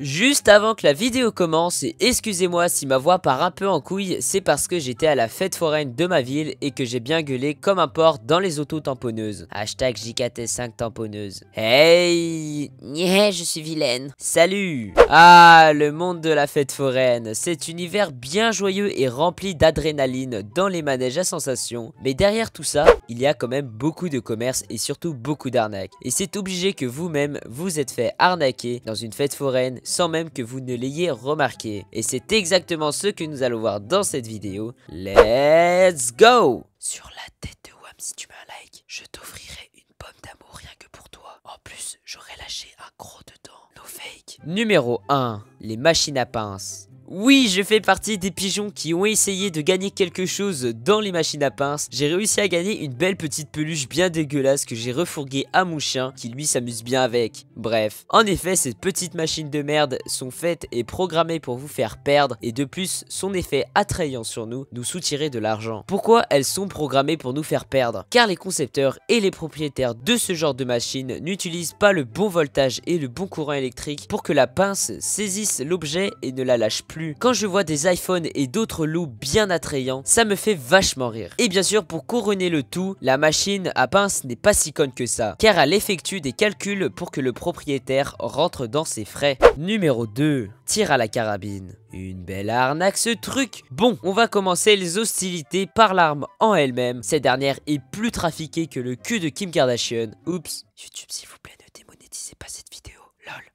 Juste avant que la vidéo commence, et excusez-moi si ma voix part un peu en couille, c'est parce que j'étais à la fête foraine de ma ville et que j'ai bien gueulé comme un porc dans les autos tamponneuses Hashtag JKT5 tamponneuse. Hey je suis vilaine. Salut Ah, le monde de la fête foraine. Cet univers bien joyeux et rempli d'adrénaline dans les manèges à sensations. Mais derrière tout ça, il y a quand même beaucoup de commerce et surtout beaucoup d'arnaques. Et c'est obligé que vous-même vous êtes fait arnaquer dans une fête foraine sans même que vous ne l'ayez remarqué. Et c'est exactement ce que nous allons voir dans cette vidéo. Let's go Sur la tête de Wam, si tu un like, je t'offrirai une pomme d'amour rien que pour toi. En plus, j'aurais lâché un gros dedans. No fake. Numéro 1. Les machines à pinces. Oui, je fais partie des pigeons qui ont essayé de gagner quelque chose dans les machines à pince. J'ai réussi à gagner une belle petite peluche bien dégueulasse que j'ai refourguée à mon chien qui lui s'amuse bien avec. Bref, en effet, ces petites machines de merde sont faites et programmées pour vous faire perdre et de plus, son effet attrayant sur nous nous soutirer de l'argent. Pourquoi elles sont programmées pour nous faire perdre Car les concepteurs et les propriétaires de ce genre de machines n'utilisent pas le bon voltage et le bon courant électrique pour que la pince saisisse l'objet et ne la lâche plus quand je vois des iPhones et d'autres loups bien attrayants, ça me fait vachement rire. Et bien sûr, pour couronner le tout, la machine à pince n'est pas si conne que ça, car elle effectue des calculs pour que le propriétaire rentre dans ses frais. Numéro 2. Tire à la carabine. Une belle arnaque ce truc Bon, on va commencer les hostilités par l'arme en elle-même. Cette dernière est plus trafiquée que le cul de Kim Kardashian. Oups. YouTube, s'il vous plaît, ne démonétisez pas cette vidéo.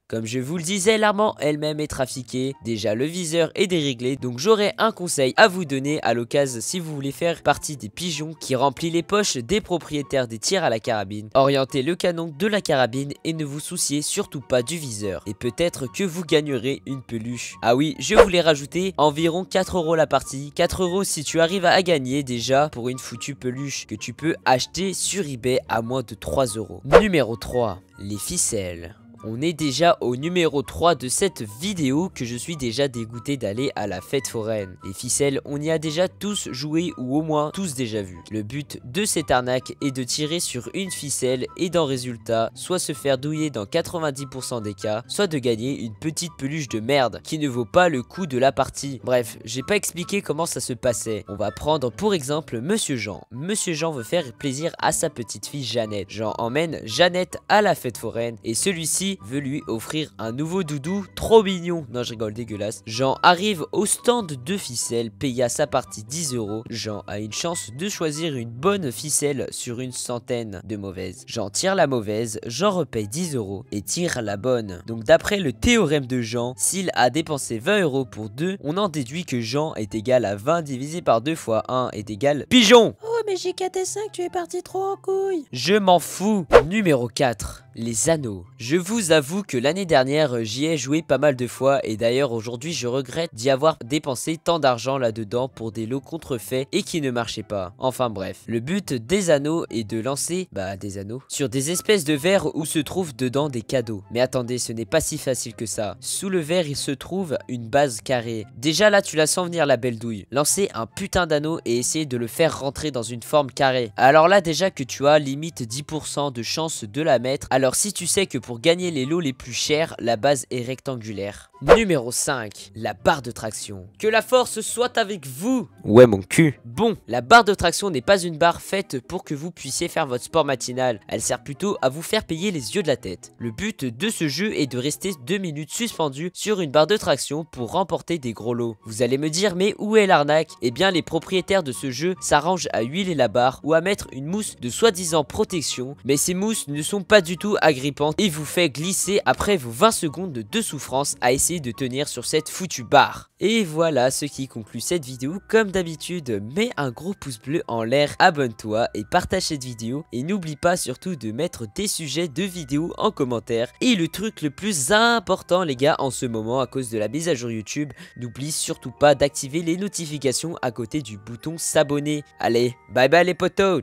Comme je vous le disais, l'armement elle-même est trafiquée, déjà le viseur est déréglé, donc j'aurais un conseil à vous donner à l'occasion si vous voulez faire partie des pigeons qui remplit les poches des propriétaires des tirs à la carabine. Orientez le canon de la carabine et ne vous souciez surtout pas du viseur. Et peut-être que vous gagnerez une peluche. Ah oui, je voulais rajouter environ 4 euros la partie. 4 euros si tu arrives à gagner déjà pour une foutue peluche que tu peux acheter sur eBay à moins de 3 euros. Numéro 3, les ficelles. On est déjà au numéro 3 de cette vidéo que je suis déjà dégoûté d'aller à la fête foraine. Les ficelles, on y a déjà tous joué ou au moins tous déjà vu. Le but de cette arnaque est de tirer sur une ficelle et dans résultat, soit se faire douiller dans 90% des cas, soit de gagner une petite peluche de merde qui ne vaut pas le coup de la partie. Bref, j'ai pas expliqué comment ça se passait. On va prendre pour exemple Monsieur Jean. Monsieur Jean veut faire plaisir à sa petite fille Jeannette. Jean emmène Jeannette à la fête foraine et celui-ci veut lui offrir un nouveau doudou trop mignon. Non, je rigole, dégueulasse. Jean arrive au stand de ficelle, paya sa partie 10 euros. Jean a une chance de choisir une bonne ficelle sur une centaine de mauvaises. Jean tire la mauvaise, Jean repaye 10 euros et tire la bonne. Donc d'après le théorème de Jean, s'il a dépensé 20 euros pour 2, on en déduit que Jean est égal à 20 divisé par 2 fois 1 est égal pigeon oh, mais j'ai et 5 tu es parti trop en couille Je m'en fous Numéro 4. Les anneaux. Je vous avoue que l'année dernière, j'y ai joué pas mal de fois et d'ailleurs aujourd'hui je regrette d'y avoir dépensé tant d'argent là-dedans pour des lots contrefaits et qui ne marchaient pas. Enfin bref, le but des anneaux est de lancer, bah des anneaux, sur des espèces de verres où se trouvent dedans des cadeaux. Mais attendez, ce n'est pas si facile que ça. Sous le verre, il se trouve une base carrée. Déjà là, tu la sens venir la belle douille. Lancer un putain d'anneau et essayer de le faire rentrer dans une forme carrée. Alors là déjà que tu as limite 10% de chance de la mettre. Alors si tu sais que pour gagner les lots les plus chers, la base est rectangulaire. Numéro 5, la barre de traction. Que la force soit avec vous Ouais mon cul Bon, la barre de traction n'est pas une barre faite pour que vous puissiez faire votre sport matinal, elle sert plutôt à vous faire payer les yeux de la tête. Le but de ce jeu est de rester 2 minutes suspendu sur une barre de traction pour remporter des gros lots. Vous allez me dire mais où est l'arnaque Eh bien les propriétaires de ce jeu s'arrangent à huiler la barre ou à mettre une mousse de soi-disant protection, mais ces mousses ne sont pas du tout agrippantes et vous fait glisser après vos 20 secondes de souffrance à essayer de tenir sur cette foutue barre. Et voilà ce qui conclut cette vidéo. Comme d'habitude, mets un gros pouce bleu en l'air, abonne-toi et partage cette vidéo. Et n'oublie pas surtout de mettre Des sujets de vidéo en commentaire. Et le truc le plus important les gars en ce moment à cause de la mise à jour YouTube, n'oublie surtout pas d'activer les notifications à côté du bouton s'abonner. Allez, bye bye les potos